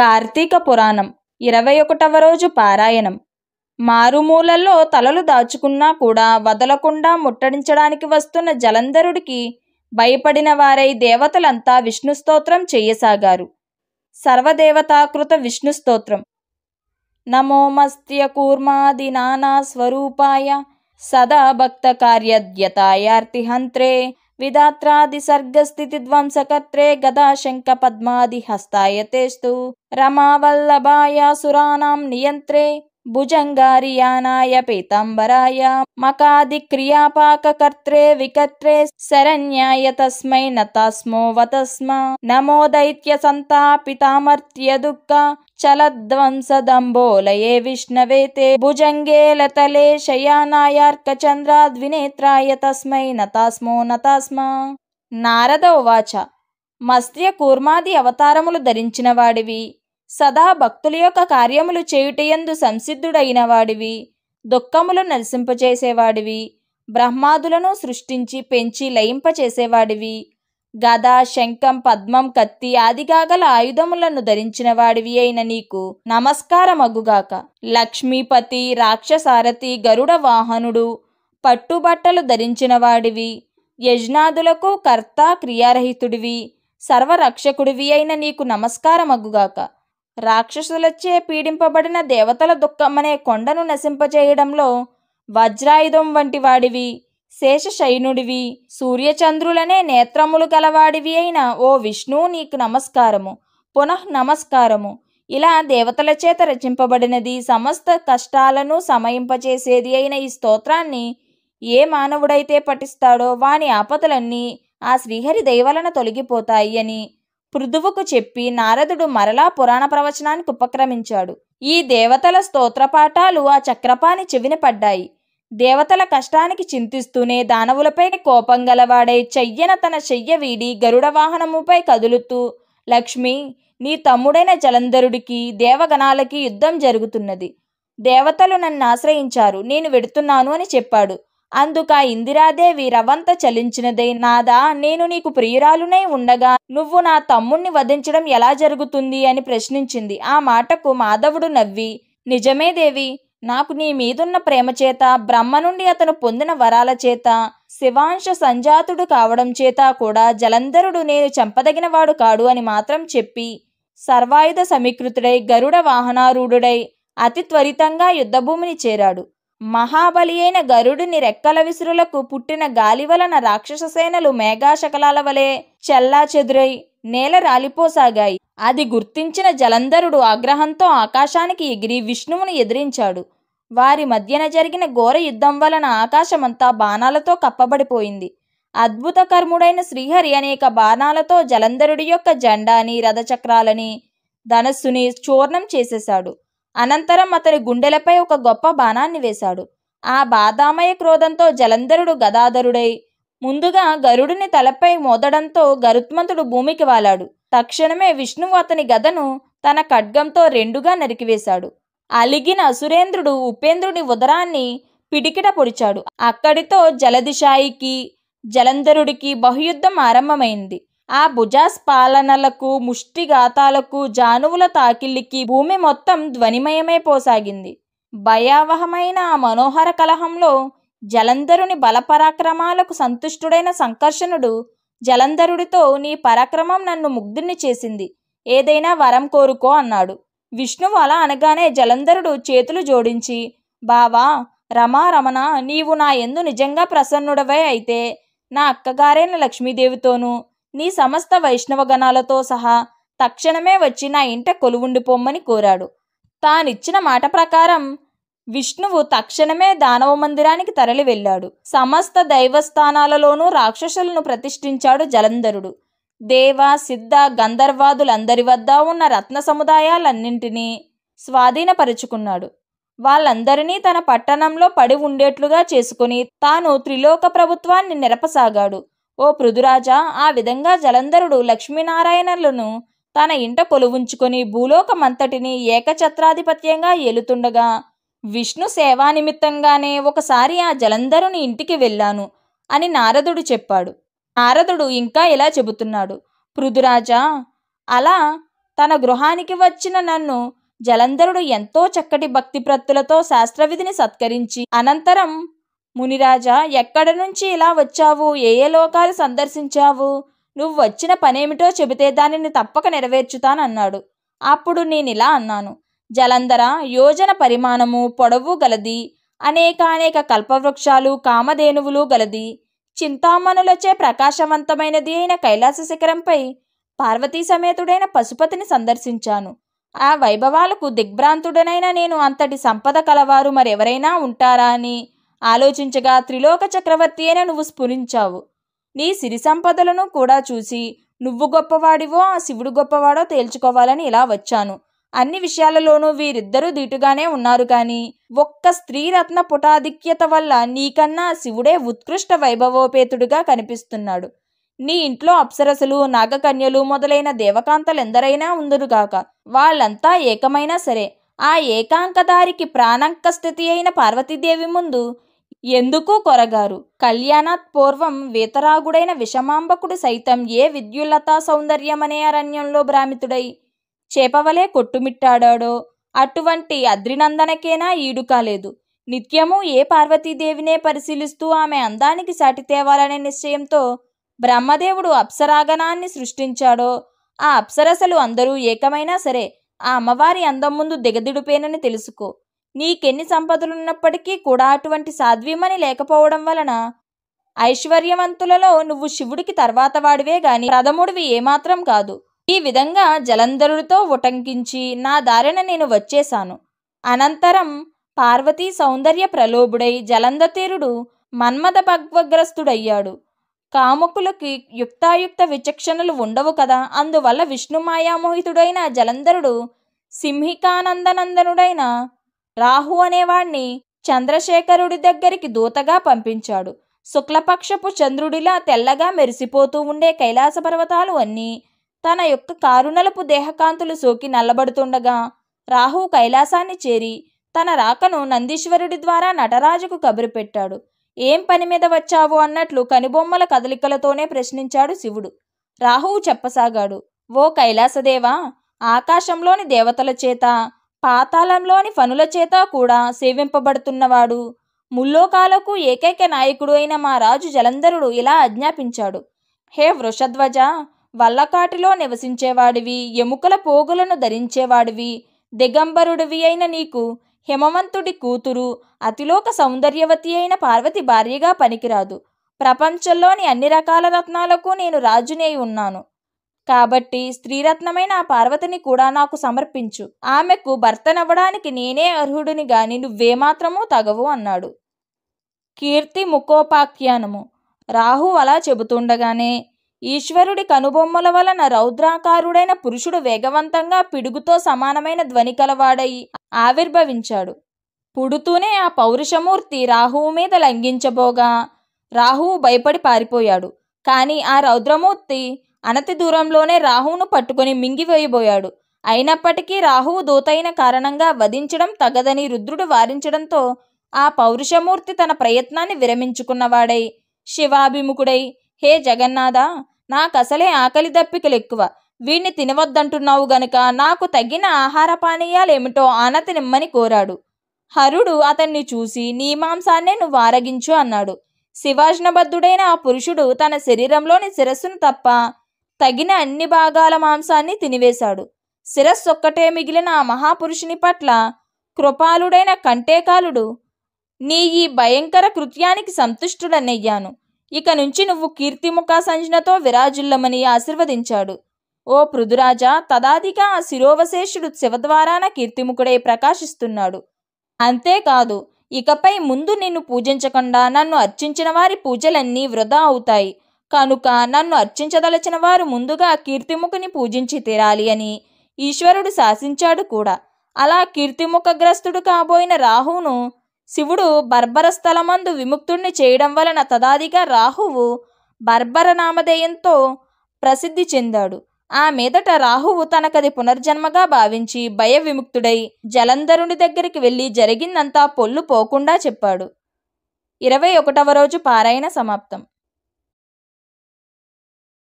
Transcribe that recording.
కార్తీక పురాణం ఇరవై ఒకటవ రోజు పారాయణం మారుమూలల్లో తలలు దాచుకున్నా కూడా వదలకుండా ముట్టడించడానికి వస్తున్న జలంధరుడికి భయపడిన వారై దేవతలంతా విష్ణు స్తోత్రం చేయసాగారు సర్వదేవతాకృత విష్ణు స్తోత్రం నమోమస్త్య కూర్మాది నానా స్వరూపాయ సదా భక్త కార్యద్యతాయార్తిహంత్రే विदात्रादिसर्गस्थितिध्वंसकर्त्रे गदाशङ्कपद्मादिहस्तायतेस्तु रमावल्लभाय सुराणाम् नियन्त्रे भुजङ्गारियानाय पीताम्बराय मकादिक्रियापाककर्त्रे विकर्त्रे शरण्याय तस्मै नतास्मो वतस्म नमो दैत्यसन्तापितामर्त्यदुःख चलध्वंसदम्बोलये विष्णवे ते లతలే लतले ద్వినేత్రాయ తస్మై నతాస్మో నతాస్మ నారద ఉవాచ మస్త్య కూర్మాది అవతారములు ధరించిన వాడివి సదా భక్తుల యొక్క కార్యములు చేయుటయందు సంసిద్ధుడైన వాడివి దుఃఖములు నరసింపచేసేవాడివి బ్రహ్మాదులను సృష్టించి పెంచి లయింపచేసేవాడివి గద శంఖం పద్మం కత్తి ఆదిగాగల ఆయుధములను ధరించిన వాడివి అయిన నీకు నమస్కారమగుగాక లక్ష్మీపతి రాక్షసారథి గరుడ వాహనుడు పట్టుబట్టలు ధరించిన వాడివి యజ్ఞాదులకు కర్త క్రియారహితుడివి సర్వరక్షకుడివి అయిన నీకు నమస్కారమగుగాక రాక్షసులచే పీడింపబడిన దేవతల దుఃఖమనే కొండను నశింపజేయడంలో వజ్రాయుధం వంటి వాడివి శేషశయనుడివి సూర్యచంద్రులనే నేత్రములు గలవాడివి అయిన ఓ విష్ణువు నీకు నమస్కారము పునః నమస్కారము ఇలా దేవతల చేత రచింపబడినది సమస్త కష్టాలను సమయింపచేసేది అయిన ఈ స్తోత్రాన్ని ఏ మానవుడైతే పఠిస్తాడో వాని ఆపదలన్నీ ఆ శ్రీహరి దయవలన తొలగిపోతాయి అని పృథువుకు చెప్పి నారదుడు మరలా పురాణ ప్రవచనానికి ఉపక్రమించాడు ఈ దేవతల స్తోత్రపాఠాలు ఆ చక్రపాణి చెవిన పడ్డాయి దేవతల కష్టానికి చింతిస్తూనే దానవులపై కోపం గలవాడై చెయ్యన తన చెయ్య వీడి గరుడ వాహనముపై కదులుతూ లక్ష్మి నీ తమ్ముడైన జలంధరుడికి దేవగణాలకి యుద్ధం జరుగుతున్నది దేవతలు నన్ను ఆశ్రయించారు నేను వెడుతున్నాను అని చెప్పాడు అందుక ఇందిరాదేవి రవంత చలించినదై నాదా నేను నీకు ప్రియురాలునై ఉండగా నువ్వు నా తమ్ముణ్ణి వధించడం ఎలా జరుగుతుంది అని ప్రశ్నించింది ఆ మాటకు మాధవుడు నవ్వి నిజమే దేవి నాకు నీ మీదున్న ప్రేమ చేత బ్రహ్మ నుండి అతను పొందిన వరాల చేత శివాంశ సంజాతుడు కావడం చేత కూడా జలంధరుడు నేను చంపదగినవాడు కాడు అని మాత్రం చెప్పి సర్వాయుధ సమీకృతుడై గరుడ వాహనారూఢుడై అతి త్వరితంగా యుద్ధభూమిని చేరాడు మహాబలి అయిన గరుడిని రెక్కల విసురులకు పుట్టిన గాలి వలన రాక్షససేనలు మేఘాశకలాల వలె చెల్లా చెదురై నేల రాలిపోసాగాయి అది గుర్తించిన జలంధరుడు ఆగ్రహంతో ఆకాశానికి ఎగిరి విష్ణువును ఎదిరించాడు వారి మధ్యన జరిగిన ఘోర యుద్ధం వలన ఆకాశమంతా బాణాలతో కప్పబడిపోయింది అద్భుత కర్ముడైన శ్రీహరి అనేక బాణాలతో జలంధరుడి యొక్క జెండాని రథచక్రాలని ధనస్సుని చూర్ణం చేసేశాడు అనంతరం అతని గుండెలపై ఒక గొప్ప బాణాన్ని వేశాడు ఆ బాధామయ క్రోధంతో జలంధరుడు గదాధరుడై ముందుగా గరుడిని తలపై మోదడంతో గరుత్మంతుడు భూమికి వాలాడు తక్షణమే విష్ణువు అతని గదను తన ఖడ్గంతో రెండుగా నరికివేశాడు అలిగిన అసురేంద్రుడు ఉపేంద్రుడి ఉదరాన్ని పిడికిట పొడిచాడు అక్కడితో జలదిశాయికి జలంధరుడికి బహుయుద్ధం ఆరంభమైంది ఆ భుజాస్పాలనలకు ముష్టిఘాతాలకు జానువుల తాకిల్లికి భూమి మొత్తం ధ్వనిమయమైపోసాగింది భయావహమైన ఆ మనోహర కలహంలో జలంధరుని బలపరాక్రమాలకు సంతుష్టుడైన సంకర్షణుడు జలంధరుడితో నీ పరాక్రమం నన్ను ముగ్ధుణ్ణి చేసింది ఏదైనా వరం కోరుకో అన్నాడు విష్ణువు అలా అనగానే జలంధరుడు చేతులు జోడించి బావా రమా రమణ నీవు నా ఎందు నిజంగా ప్రసన్నుడవై అయితే నా అక్కగారైన లక్ష్మీదేవితోనూ నీ సమస్త వైష్ణవగణాలతో సహా తక్షణమే వచ్చి నా ఇంట కొలువుండిపోమ్మని కోరాడు తానిచ్చిన మాట ప్రకారం విష్ణువు తక్షణమే దానవ మందిరానికి తరలి వెళ్ళాడు సమస్త దైవస్థానాలలోనూ రాక్షసులను ప్రతిష్ఠించాడు జలంధరుడు దేవ సిద్ధ గంధర్వాదులందరి వద్ద ఉన్న రత్న సముదాయాలన్నింటినీ స్వాధీనపరుచుకున్నాడు వాళ్ళందరినీ తన పట్టణంలో పడి ఉండేట్లుగా చేసుకుని తాను త్రిలోక ప్రభుత్వాన్ని నిరపసాగాడు ఓ పృథురాజా ఆ విధంగా జలంధరుడు లక్ష్మీనారాయణులను తన ఇంట కొలువుంచుకొని భూలోకమంతటిని ఏకఛత్రాధిపత్యంగా ఏలుతుండగా విష్ణు సేవా నిమిత్తంగానే ఒకసారి ఆ జలంధరుని ఇంటికి వెళ్ళాను అని నారదుడు చెప్పాడు నారదుడు ఇంకా ఇలా చెబుతున్నాడు పృథురాజా అలా తన గృహానికి వచ్చిన నన్ను జలంధరుడు ఎంతో చక్కటి భక్తి ప్రత్తులతో శాస్త్రవిధిని సత్కరించి అనంతరం మునిరాజా ఎక్కడ నుంచి ఇలా వచ్చావు ఏ ఏ లోకాలు సందర్శించావు నువ్వు వచ్చిన పనేమిటో చెబితే దానిని తప్పక నెరవేర్చుతానన్నాడు అప్పుడు నేనిలా అన్నాను జలంధర యోజన పరిమాణము పొడవు గలది అనేకానేక కల్పవృక్షాలు కామధేనువులు గలది చింతామణులచే ప్రకాశవంతమైనది అయిన కైలాస శిఖరంపై పార్వతీ సమేతుడైన పశుపతిని సందర్శించాను ఆ వైభవాలకు దిగ్భ్రాంతుడనైన నేను అంతటి సంపద కలవారు మరెవరైనా ఉంటారా అని ఆలోచించగా త్రిలోక చక్రవర్తి అయిన నువ్వు స్ఫురించావు నీ సిరి సంపదలను కూడా చూసి నువ్వు గొప్పవాడివో ఆ శివుడు గొప్పవాడో తేల్చుకోవాలని ఇలా వచ్చాను అన్ని విషయాలలోనూ వీరిద్దరూ దీటుగానే ఉన్నారు కానీ ఒక్క స్త్రీరత్న పుటాధిక్యత వల్ల నీకన్నా శివుడే ఉత్కృష్ట వైభవోపేతుడిగా కనిపిస్తున్నాడు నీ ఇంట్లో అప్సరసులు నాగకన్యలు మొదలైన దేవకాంతలెందరైనా ఉందరుగాక వాళ్ళంతా ఏకమైనా సరే ఆ ఏకాంకదారికి ప్రాణాంక స్థితి అయిన పార్వతీదేవి ముందు ఎందుకూ కొరగారు కళ్యాణాత్ పూర్వం వీతరాగుడైన విషమాంబకుడు సైతం ఏ విద్యుల్లతా సౌందర్యమనే అరణ్యంలో భ్రామితుడై చేపవలే కొట్టుమిట్టాడాడో అటువంటి అద్రినందనకేనా ఈడు కాలేదు నిత్యము ఏ పార్వతీదేవినే పరిశీలిస్తూ ఆమె అందానికి సాటి తేవాలనే నిశ్చయంతో బ్రహ్మదేవుడు అప్సరాగణాన్ని సృష్టించాడో ఆ అప్సరసలు అందరూ ఏకమైనా సరే ఆ అమ్మవారి అందం ముందు దిగదిడుపేనని తెలుసుకో నీకెన్ని సంపదలున్నప్పటికీ కూడా అటువంటి సాధ్వీమని లేకపోవడం వలన ఐశ్వర్యవంతులలో నువ్వు శివుడికి తర్వాత వాడివే గాని ప్రథముడివి ఏమాత్రం కాదు ఈ విధంగా జలంధరుడితో ఉటంకించి నా దారిన నేను వచ్చేశాను అనంతరం పార్వతీ సౌందర్య ప్రలోభుడై జలంధతీరుడు మన్మథ భగ్వగ్రస్తుడయ్యాడు కాముకులకి యుక్తాయుక్త విచక్షణలు ఉండవు కదా అందువల్ల విష్ణు మాయామోహితుడైన జలంధరుడు సింహికానందనందనుడైన రాహు అనేవాణ్ణి చంద్రశేఖరుడి దగ్గరికి దూతగా పంపించాడు శుక్లపక్షపు చంద్రుడిలా తెల్లగా మెరిసిపోతూ ఉండే కైలాస పర్వతాలు అన్నీ తన యొక్క కారుణలపు దేహకాంతులు సోకి నల్లబడుతుండగా రాహు కైలాసాన్ని చేరి తన రాకను నందీశ్వరుడి ద్వారా నటరాజుకు కబురు పెట్టాడు ఏం పని మీద వచ్చావు అన్నట్లు కనుబొమ్మల కదలికలతోనే ప్రశ్నించాడు శివుడు రాహువు చెప్పసాగాడు ఓ కైలాసదేవా ఆకాశంలోని దేవతల చేత పాతాళంలోని ఫనుల చేత కూడా సేవింపబడుతున్నవాడు ముల్లోకాలకు ఏకైక నాయకుడు అయిన మా రాజు జలంధరుడు ఇలా ఆజ్ఞాపించాడు హే వృషధ్వజ వల్లకాటిలో నివసించేవాడివి ఎముకల పోగులను ధరించేవాడివి దిగంబరుడివి అయిన నీకు హిమవంతుడి కూతురు అతిలోక సౌందర్యవతి అయిన పార్వతి భార్యగా పనికిరాదు ప్రపంచంలోని అన్ని రకాల రత్నాలకు నేను రాజునే ఉన్నాను కాబట్టి స్త్రీరత్నమైన ఆ పార్వతిని కూడా నాకు సమర్పించు ఆమెకు భర్తనవ్వడానికి నేనే అర్హుడిని గాని నువ్వేమాత్రమూ తగవు అన్నాడు కీర్తి ముఖోపాఖ్యానము రాహు అలా చెబుతుండగానే ఈశ్వరుడి కనుబొమ్మల వలన రౌద్రాకారుడైన పురుషుడు వేగవంతంగా పిడుగుతో సమానమైన ధ్వని ఆవిర్భవించాడు పుడుతూనే ఆ పౌరుషమూర్తి రాహువు మీద లంఘించబోగా రాహువు భయపడి పారిపోయాడు కానీ ఆ రౌద్రమూర్తి అనతి దూరంలోనే రాహువును పట్టుకుని మింగివేయబోయాడు అయినప్పటికీ రాహువు దూతైన కారణంగా వధించడం తగదని రుద్రుడు వారించడంతో ఆ పౌరుషమూర్తి తన ప్రయత్నాన్ని విరమించుకున్నవాడై శివాభిముఖుడై హే జగన్నాథ నాకు అసలే ఆకలి దప్పికలు ఎక్కువ వీణ్ణి తినవద్దంటున్నావు గనుక నాకు తగిన ఆహార పానీయాలేమిటో ఆనతి నిమ్మని కోరాడు హరుడు అతన్ని చూసి నీ మాంసాన్నే నువ్వు ఆరగించు అన్నాడు శివాజ్నబద్ధుడైన ఆ పురుషుడు తన శరీరంలోని శిరస్సును తప్ప తగిన అన్ని భాగాల మాంసాన్ని తినివేశాడు శిరస్సు ఒక్కటే మిగిలిన ఆ మహాపురుషుని పట్ల కృపాలుడైన కంటేకాలుడు నీ ఈ భయంకర కృత్యానికి సంతుష్టుడనయ్యాను ఇక నుంచి నువ్వు కీర్తిముఖ సంజనతో విరాజుల్లమని ఆశీర్వదించాడు ఓ పృథురాజా తదాదిగా ఆ శిరోవశేషుడు శివద్వారాన కీర్తిముఖుడై ప్రకాశిస్తున్నాడు అంతేకాదు ఇకపై ముందు నిన్ను పూజించకుండా నన్ను అర్చించిన వారి పూజలన్నీ వృధా అవుతాయి కనుక నన్ను అర్చించదలచిన వారు ముందుగా కీర్తిముఖుని పూజించి తీరాలి అని ఈశ్వరుడు శాసించాడు కూడా అలా కీర్తిముఖగ్రస్తుడు కాబోయిన రాహువును శివుడు బర్బర స్థలమందు విముక్తుణ్ణి చేయడం వలన తదాదిగా రాహువు బర్బర నామధేయంతో ప్రసిద్ధి చెందాడు ఆ మీదట రాహువు తనకది పునర్జన్మగా భావించి భయ విముక్తుడై జలంధరుని దగ్గరికి వెళ్ళి జరిగిందంతా పొల్లు పోకుండా చెప్పాడు ఇరవై ఒకటవ రోజు పారాయణ సమాప్తం